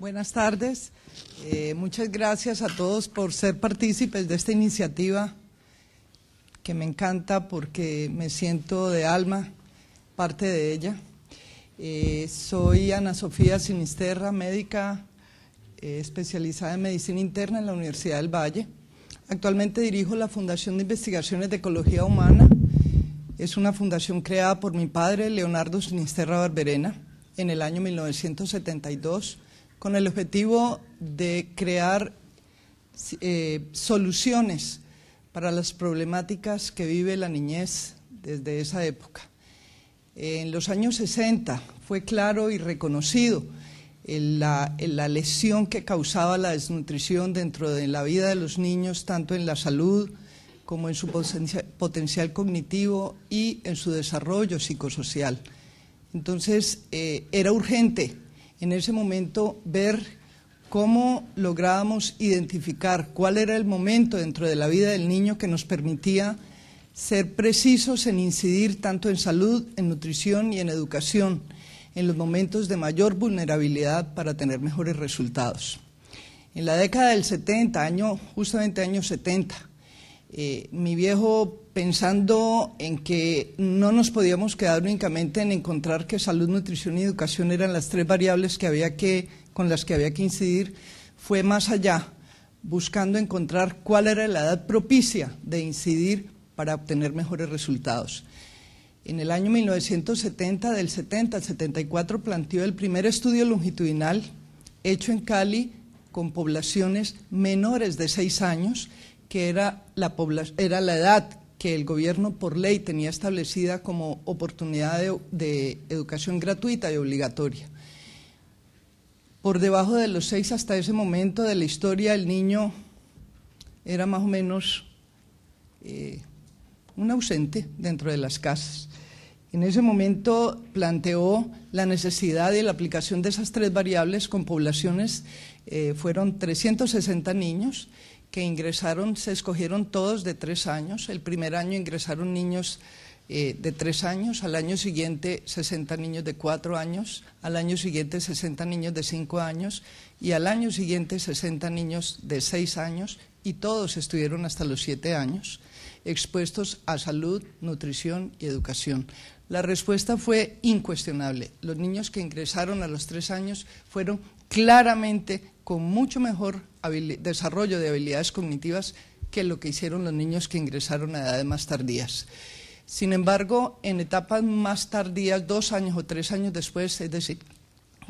Buenas tardes. Eh, muchas gracias a todos por ser partícipes de esta iniciativa que me encanta porque me siento de alma parte de ella. Eh, soy Ana Sofía Sinisterra, médica eh, especializada en medicina interna en la Universidad del Valle. Actualmente dirijo la Fundación de Investigaciones de Ecología Humana. Es una fundación creada por mi padre, Leonardo Sinisterra Barberena, en el año 1972 con el objetivo de crear eh, soluciones para las problemáticas que vive la niñez desde esa época. En los años 60 fue claro y reconocido eh, eh, la, lesión que causaba la desnutrición dentro de la vida de los niños, tanto en la salud como en su potencial cognitivo y en su desarrollo psicosocial. Entonces, era urgente en ese momento ver cómo lográbamos identificar cuál era el momento dentro de la vida del niño que nos permitía ser precisos en incidir tanto en salud, en nutrición y en educación en los momentos de mayor vulnerabilidad para tener mejores resultados. En la década del 70, año, justamente año 70, eh, mi viejo pensando en que no nos podíamos quedar únicamente en encontrar que salud, nutrición y educación eran las tres variables con las que había que incidir, fue más allá, buscando encontrar cuál era la edad propicia de incidir para obtener mejores resultados. En el año 1970, del 70 al 74, planteó el primer estudio longitudinal hecho en Cali con poblaciones menores de 6 años que era la, edad que el gobierno por ley tenía establecida como oportunidad de, educación gratuita y obligatoria. Por debajo de los seis hasta ese momento de la historia, el niño era más o menos eh, un ausente dentro de las casas. En ese momento planteó la necesidad de la aplicación de esas tres variables con poblaciones, eh, fueron 360 niños que ingresaron, se escogieron todos de tres años. El primer año ingresaron niños eh, de tres años, al año siguiente 60 niños de cuatro años, al año siguiente 60 niños de cinco años y al año siguiente 60 niños de seis años y todos estuvieron hasta los siete años expuestos a salud, nutrición y educación. La respuesta fue incuestionable. Los niños que ingresaron a los tres años fueron claramente con mucho mejor desarrollo de habilidades cognitivas que lo que hicieron los niños que ingresaron a edades más tardías. Sin embargo, en etapas más tardías, dos años o tres años después, es decir,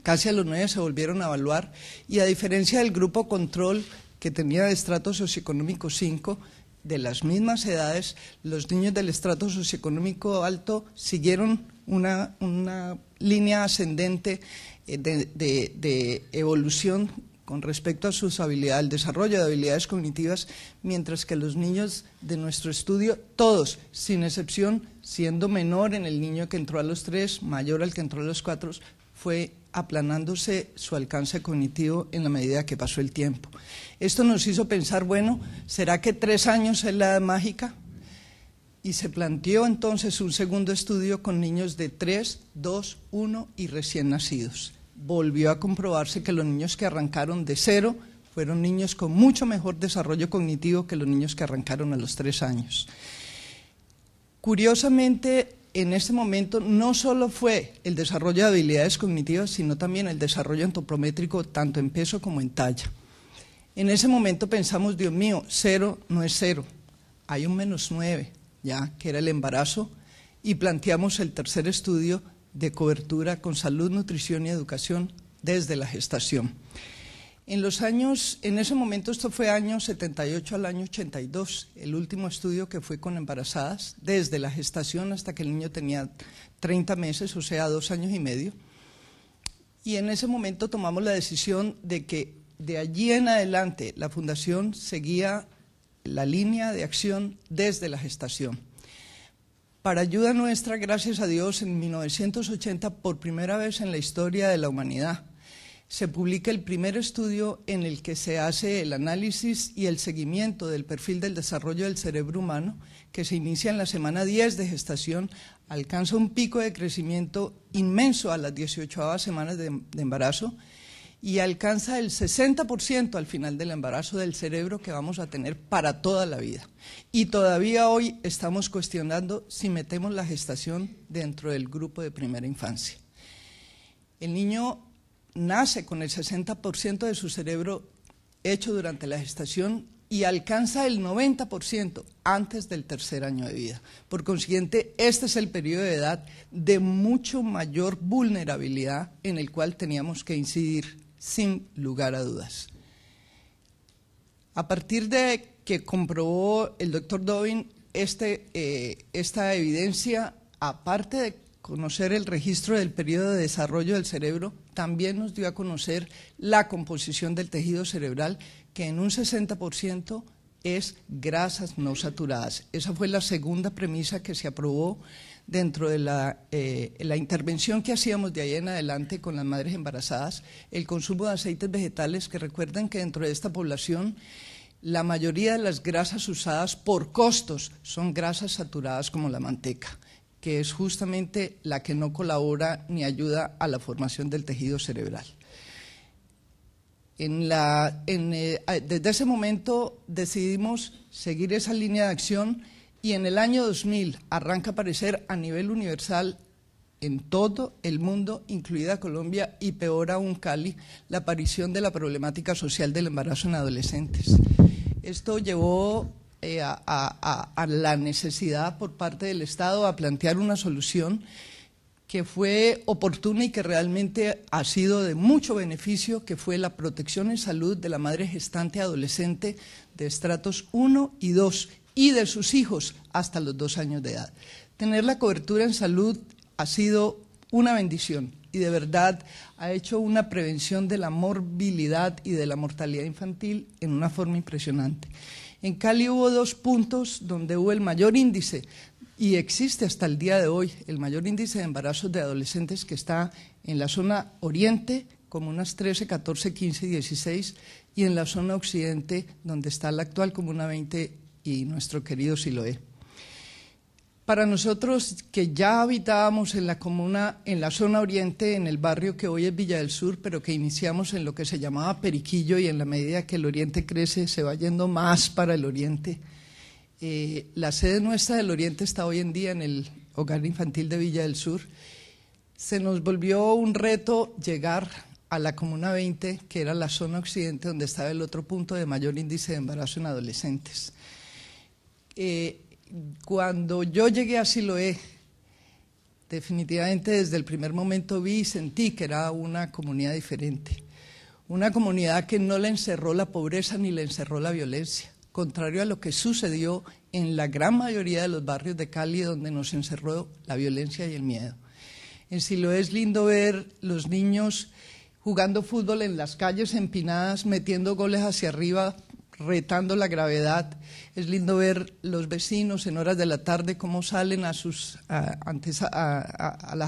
casi a los nueve se volvieron a evaluar y a diferencia del grupo control que tenía de estrato socioeconómico 5, de las mismas edades, los niños del estrato socioeconómico alto siguieron una, una línea ascendente eh, de, evolución con respecto a sus habilidades, al desarrollo de habilidades cognitivas, mientras que los niños de nuestro estudio, todos, sin excepción, siendo menor en el niño que entró a los tres, mayor al que entró a los cuatro, fue aplanándose su alcance cognitivo en la medida que pasó el tiempo. Esto nos hizo pensar, bueno, ¿será que tres años es la edad mágica? y se planteó entonces un segundo estudio con niños de 3, 2, 1 y recién nacidos. Volvió a comprobarse que los niños que arrancaron de cero fueron niños con mucho mejor desarrollo cognitivo que los niños que arrancaron a los 3 años. Curiosamente, en este momento no solo fue el desarrollo de habilidades cognitivas, sino también el desarrollo antropométrico, tanto en peso como en talla. En ese momento pensamos, Dios mío, cero no es cero, hay un menos nueve, ya que era el embarazo, y planteamos el tercer estudio de cobertura con salud, nutrición y educación desde la gestación. En los años, en ese momento, esto fue año 78 al año 82, el último estudio que fue con embarazadas, desde la gestación hasta que el niño tenía 30 meses, o sea, dos años y medio. Y en ese momento tomamos la decisión de que de allí en adelante la Fundación seguía la línea de acción desde la gestación. Para ayuda nuestra, gracias a Dios, en 1980, por primera vez en la historia de la humanidad, se publica el primer estudio en el que se hace el análisis y el seguimiento del perfil del desarrollo del cerebro humano, que se inicia en la semana 10 de gestación, alcanza un pico de crecimiento inmenso a las 18 semanas de, embarazo y alcanza el 60% al final del embarazo del cerebro que vamos a tener para toda la vida. Y todavía hoy estamos cuestionando si metemos la gestación dentro del grupo de primera infancia. El niño nace con el 60% de su cerebro hecho durante la gestación y alcanza el 90% antes del tercer año de vida. Por consiguiente, este es el periodo de edad de mucho mayor vulnerabilidad en el cual teníamos que incidir sin lugar a dudas. A partir de que comprobó el doctor Dobin este, eh, esta evidencia, aparte de conocer el registro del periodo de desarrollo del cerebro, también nos dio a conocer la composición del tejido cerebral, que en un 60% es grasas no saturadas. Esa fue la segunda premisa que se aprobó dentro de la, eh, la, intervención que hacíamos de ahí en adelante con las madres embarazadas, el consumo de aceites vegetales, que recuerden que dentro de esta población la mayoría de las grasas usadas por costos son grasas saturadas como la manteca, que es justamente la que no colabora ni ayuda a la formación del tejido cerebral. Eh, desde ese momento decidimos seguir esa línea de acción y en el año 2000 arranca a aparecer a nivel universal en todo el mundo, incluida Colombia y peor aún Cali, la aparición de la problemática social del embarazo en adolescentes. Esto llevó eh, a, a la necesidad por parte del Estado a plantear una solución que fue oportuna y que realmente ha sido de mucho beneficio, que fue la protección en salud de la madre gestante adolescente de estratos 1 y 2 y de sus hijos hasta los dos años de edad. Tener la cobertura en salud ha sido una bendición y de verdad ha hecho una prevención de la morbilidad y de la mortalidad infantil en una forma impresionante. En Cali hubo dos puntos donde hubo el mayor índice y existe hasta el día de hoy el mayor índice de embarazos de adolescentes que está en la zona oriente, como unas 13, 14, 15 y 16, y en la zona occidente, donde está la actual como 20 y nuestro querido Siloé. Para nosotros que ya habitábamos en la comuna, en la zona oriente, en el barrio que hoy es Villa del Sur, pero que iniciamos en lo que se llamaba Periquillo y en la medida que el oriente crece se va yendo más para el oriente. Eh, la sede nuestra del oriente está hoy en día en el Hogar Infantil de Villa del Sur. Se nos volvió un reto llegar a la Comuna 20, que era la zona occidente donde estaba el otro punto de mayor índice de embarazo en adolescentes. Eh, cuando yo llegué a Siloé, definitivamente desde el primer momento vi y sentí que era una comunidad diferente. Una comunidad que no le encerró la pobreza ni le encerró la violencia, contrario a lo que sucedió en la gran mayoría de los barrios de Cali donde nos encerró la violencia y el miedo. En Siloé es lindo ver los niños jugando fútbol en las calles empinadas, metiendo goles hacia arriba, retando la gravedad. Es lindo ver los vecinos en horas de la tarde cómo salen a, sus, las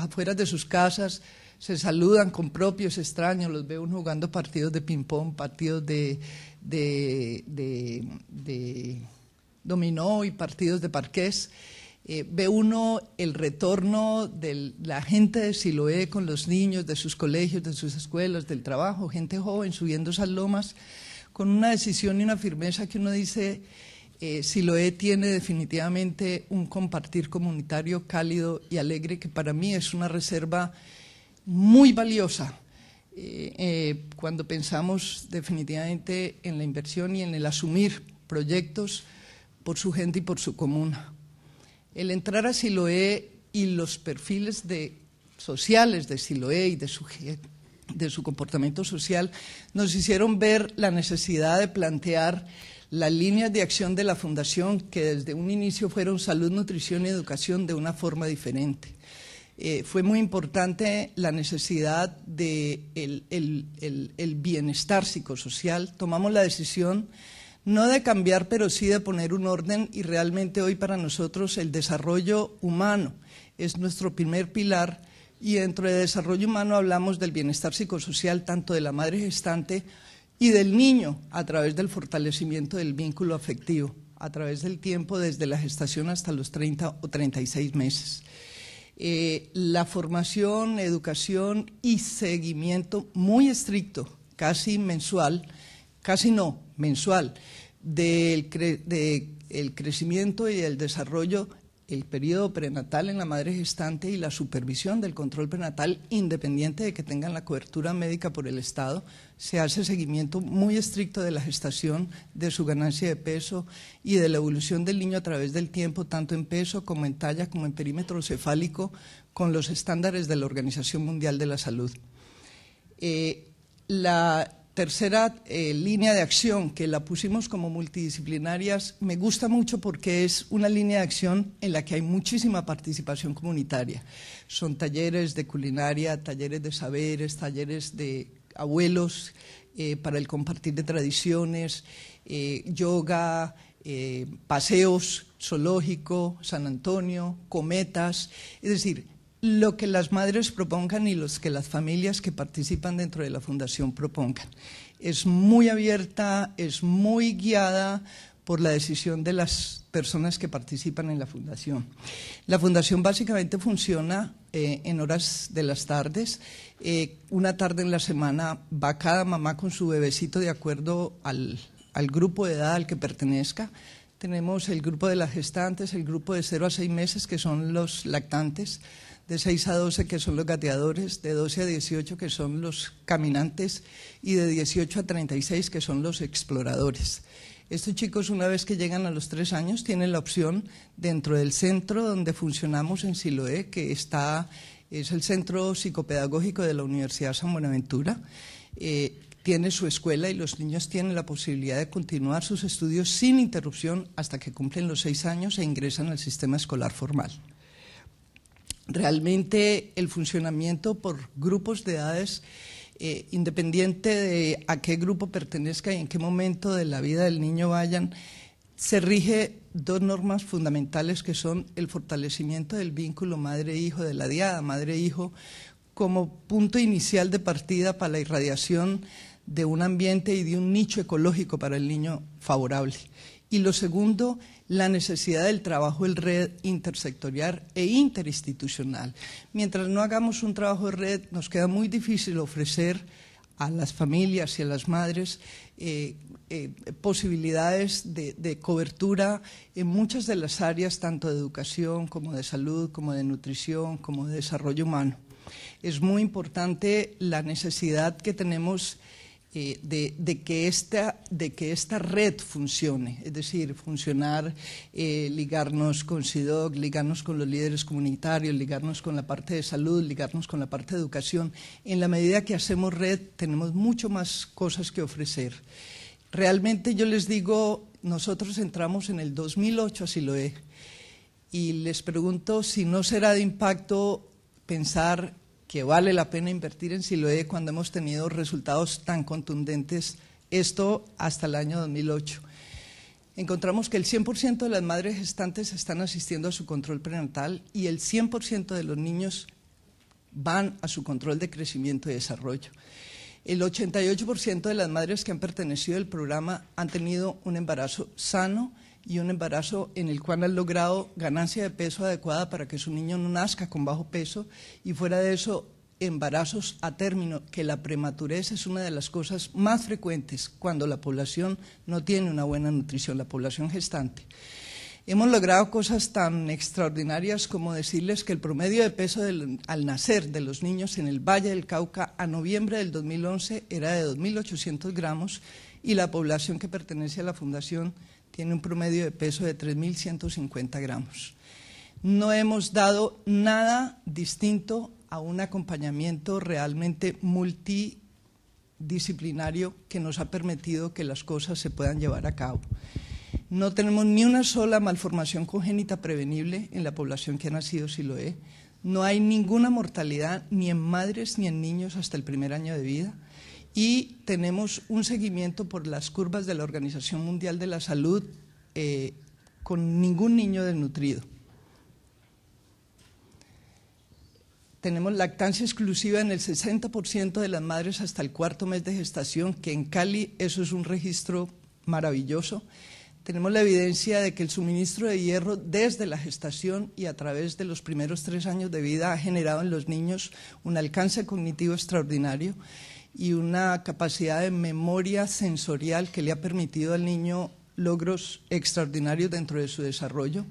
afueras de sus casas, se saludan con propios extraños, los ve uno jugando partidos de ping-pong, partidos de, de, dominó y partidos de parqués. Eh, ve uno el retorno de la gente de Siloé con los niños de sus colegios, de sus escuelas, del trabajo, gente joven subiendo esas lomas con una decisión y una firmeza que uno dice, eh, Siloé tiene definitivamente un compartir comunitario cálido y alegre que para mí es una reserva muy valiosa. Eh, eh, cuando pensamos definitivamente en la inversión y en el asumir proyectos por su gente y por su comuna. El entrar a Siloé y los perfiles sociales de Siloé y de su gente de su comportamiento social, nos hicieron ver la necesidad de plantear las líneas de acción de la Fundación, que desde un inicio fueron salud, nutrición y educación de una forma diferente. Eh, fue muy importante la necesidad del de el bienestar psicosocial. Tomamos la decisión no de cambiar, pero sí de poner un orden y realmente hoy para nosotros el desarrollo humano es nuestro primer pilar y dentro de desarrollo humano hablamos del bienestar psicosocial tanto de la madre gestante y del niño a través del fortalecimiento del vínculo afectivo, a través del tiempo desde la gestación hasta los 30 o 36 meses. Eh, la formación, educación y seguimiento muy estricto, casi mensual, casi no, mensual, del el crecimiento y el desarrollo el periodo prenatal en la madre gestante y la supervisión del control prenatal, independiente de que tengan la cobertura médica por el Estado, se hace seguimiento muy estricto de la gestación, de su ganancia de peso y de la evolución del niño a través del tiempo, tanto en peso como en talla, como en perímetro cefálico, con los estándares de la Organización Mundial de la Salud. Eh, la tercera eh, línea de acción que la pusimos como multidisciplinarias me gusta mucho porque es una línea de acción en la que hay muchísima participación comunitaria. Son talleres de culinaria, talleres de saberes, talleres de abuelos eh, para el compartir de tradiciones, eh, yoga, paseos, zoológico, San Antonio, cometas, es decir, lo que las madres propongan y los que las familias que participan dentro de la fundación propongan. Es muy abierta, es muy guiada por la decisión de las personas que participan en la fundación. La fundación básicamente funciona eh, en horas de las tardes. Eh, una tarde en la semana va cada mamá con su bebecito de acuerdo al grupo de edad al que pertenezca tenemos el grupo de las gestantes, el grupo de 0 a 6 meses, que son los lactantes, de 6 a 12, que son los gateadores, de 12 a 18, que son los caminantes, y de 18 a 36, que son los exploradores. Estos chicos, una vez que llegan a los 3 años, tienen la opción dentro del centro donde funcionamos en Siloé, que está, es el centro psicopedagógico de la Universidad San Buenaventura. Eh, tiene su escuela y los niños tienen la posibilidad de continuar sus estudios sin interrupción hasta que cumplen los seis años e ingresan al sistema escolar formal. Realmente el funcionamiento por grupos de edades, eh, independiente de a qué grupo pertenezca y en qué momento de la vida del niño vayan, se rige dos normas fundamentales que son el fortalecimiento del vínculo madre-hijo, de la diada madre-hijo, como punto inicial de partida para la irradiación de un ambiente y de un nicho ecológico para el niño favorable. Y lo segundo, la necesidad del trabajo en red intersectorial e interinstitucional. Mientras no hagamos un trabajo en red, nos queda muy difícil ofrecer a las familias y a las madres eh, eh, posibilidades de, cobertura en muchas de las áreas, tanto de educación como de salud, como de nutrición, como de desarrollo humano. Es muy importante la necesidad que tenemos eh, de, que esta, de, que esta, red funcione, es decir, funcionar, eh, ligarnos con SIDOC, ligarnos con los líderes comunitarios, ligarnos con la parte de salud, ligarnos con la parte de educación. En la medida que hacemos red, tenemos mucho más cosas que ofrecer. Realmente yo les digo, nosotros entramos en el 2008 así lo es y les pregunto si no será de impacto pensar que vale la pena invertir en Siloé cuando hemos tenido resultados tan contundentes, esto hasta el año 2008. Encontramos que el 100% de las madres gestantes están asistiendo a su control prenatal y el 100% de los niños van a su control de crecimiento y desarrollo. El 88% de las madres que han pertenecido al programa han tenido un embarazo sano y un embarazo en el cual han logrado ganancia de peso adecuada para que su niño no nazca con bajo peso y fuera de eso embarazos a término, que la prematurez es una de las cosas más frecuentes cuando la población no tiene una buena nutrición, la población gestante. Hemos logrado cosas tan extraordinarias como decirles que el promedio de peso al nacer de los niños en el Valle del Cauca a noviembre del 2011 era de 2.800 gramos y la población que pertenece a la fundación tiene un promedio de peso de 3.150 gramos. No hemos dado nada distinto a un acompañamiento realmente multidisciplinario que nos ha permitido que las cosas se puedan llevar a cabo. No tenemos ni una sola malformación congénita prevenible en la población que ha nacido he No hay ninguna mortalidad ni en madres ni en niños hasta el primer año de vida y tenemos un seguimiento por las curvas de la Organización Mundial de la Salud eh, con ningún niño desnutrido. Tenemos lactancia exclusiva en el 60% de las madres hasta el cuarto mes de gestación, que en Cali eso es un registro maravilloso. Tenemos la evidencia de que el suministro de hierro desde la gestación y a través de los primeros tres años de vida ha generado en los niños un alcance cognitivo extraordinario y una capacidad de memoria sensorial que le ha permitido al niño logros extraordinarios dentro de su desarrollo.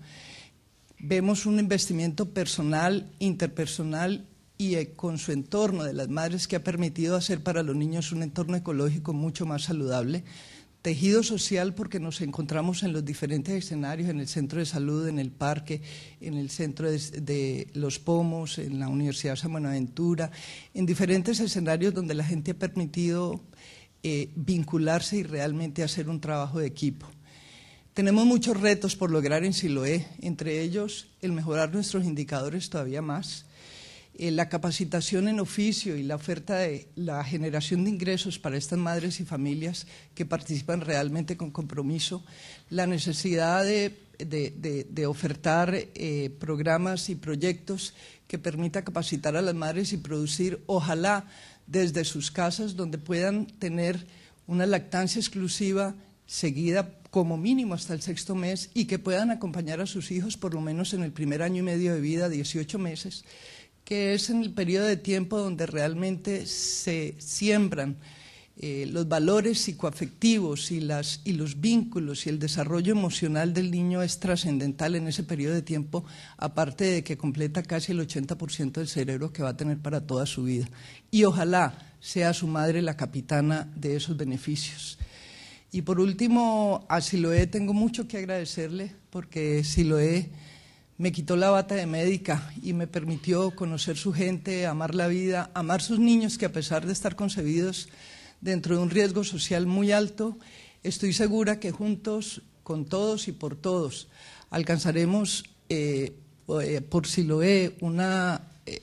Vemos un investimiento personal, interpersonal y eh, con su entorno de las madres que ha permitido hacer para los niños un entorno ecológico mucho más saludable tejido social porque nos encontramos en los diferentes escenarios, en el centro de salud, en el parque, en el centro de, los pomos, en la Universidad de San Buenaventura, en diferentes escenarios donde la gente ha permitido eh, vincularse y realmente hacer un trabajo de equipo. Tenemos muchos retos por lograr en Siloé, entre ellos el mejorar nuestros indicadores todavía más, eh, la capacitación en oficio y la oferta de la generación de ingresos para estas madres y familias que participan realmente con compromiso, la necesidad de, ofertar eh, programas y proyectos que permita capacitar a las madres y producir, ojalá, desde sus casas, donde puedan tener una lactancia exclusiva seguida como mínimo hasta el sexto mes y que puedan acompañar a sus hijos por lo menos en el primer año y medio de vida, 18 meses, que es en el periodo de tiempo donde realmente se siembran eh, los valores psicoafectivos y, y los vínculos y el desarrollo emocional del niño es trascendental en ese periodo de tiempo, aparte de que completa casi el 80% del cerebro que va a tener para toda su vida. Y ojalá sea su madre la capitana de esos beneficios. Y por último, a Siloé tengo mucho que agradecerle porque Siloé me quitó la bata de médica y me permitió conocer su gente, amar la vida, amar sus niños que a pesar de estar concebidos dentro de un riesgo social muy alto, estoy segura que juntos, con todos y por todos, alcanzaremos eh, eh, por Siloé una, eh,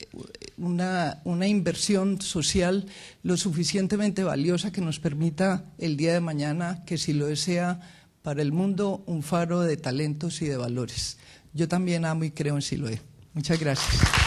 una, una inversión social lo suficientemente valiosa que nos permita el día de mañana que si lo sea para el mundo un faro de talentos y de valores. Yo también amo y creo en Siloé. Muchas gracias.